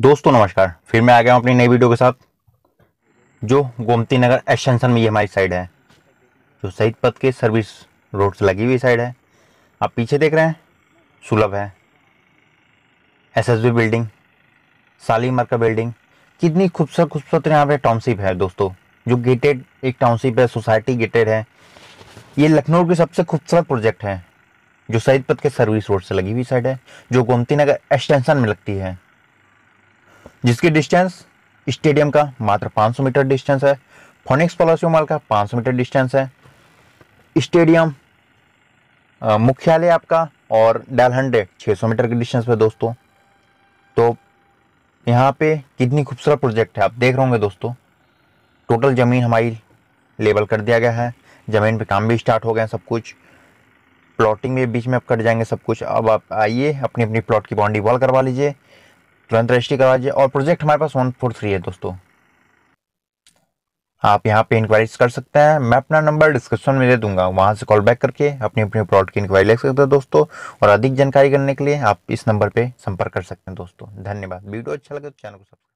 दोस्तों नमस्कार फिर मैं आ गया हूँ अपनी नई वीडियो के साथ जो गोमती नगर एक्सटेंशन में ये हमारी साइड है जो शहीद पथ के सर्विस रोड से लगी हुई साइड है आप पीछे देख रहे हैं सुलभ है एसएसबी बिल्डिंग शालीमार का बिल्डिंग कितनी खूबसूरत खूबसूरत यहाँ पे टाउनशिप है दोस्तों जो गेटेड एक टाउनशिप है सोसाइटी गेटेड है ये लखनऊ की सबसे खूबसूरत प्रोजेक्ट है जो शहीद पथ के सर्विस रोड से लगी हुई साइड है जो गोमती नगर एक्सटेंशन में लगती है जिसकी डिस्टेंस स्टेडियम का मात्र 500 मीटर डिस्टेंस है फोनिक्स पलासियो मॉल का 500 मीटर डिस्टेंस है स्टेडियम मुख्यालय आपका और डेल हंड्रेड छः मीटर के डिस्टेंस पर दोस्तों तो यहाँ पे कितनी खूबसूरत प्रोजेक्ट है आप देख रहे होंगे दोस्तों टोटल ज़मीन हमारी लेबल कर दिया गया है ज़मीन पे काम भी स्टार्ट हो गए हैं सब कुछ प्लॉटिंग में बीच में आप कर जाएंगे सब कुछ अब आप आइए अपनी अपनी प्लॉट की बाउंड्री वॉल करवा लीजिए तुरंत रजिस्ट्री करवा दीजिए और प्रोजेक्ट हमारे पास वन फोर थ्री है दोस्तों आप यहाँ पे इंक्वायरीज कर सकते हैं मैं अपना नंबर डिस्क्रिप्शन में दे दूंगा वहाँ से कॉल बैक करके अपनी अपनी प्रोडक्ट की इंक्वायरी ले सकते हैं दोस्तों और अधिक जानकारी करने के लिए आप इस नंबर पर संपर्क कर सकते हैं दोस्तों धन्यवाद वीडियो अच्छा लगे तो चैनल को सब्सक्राइब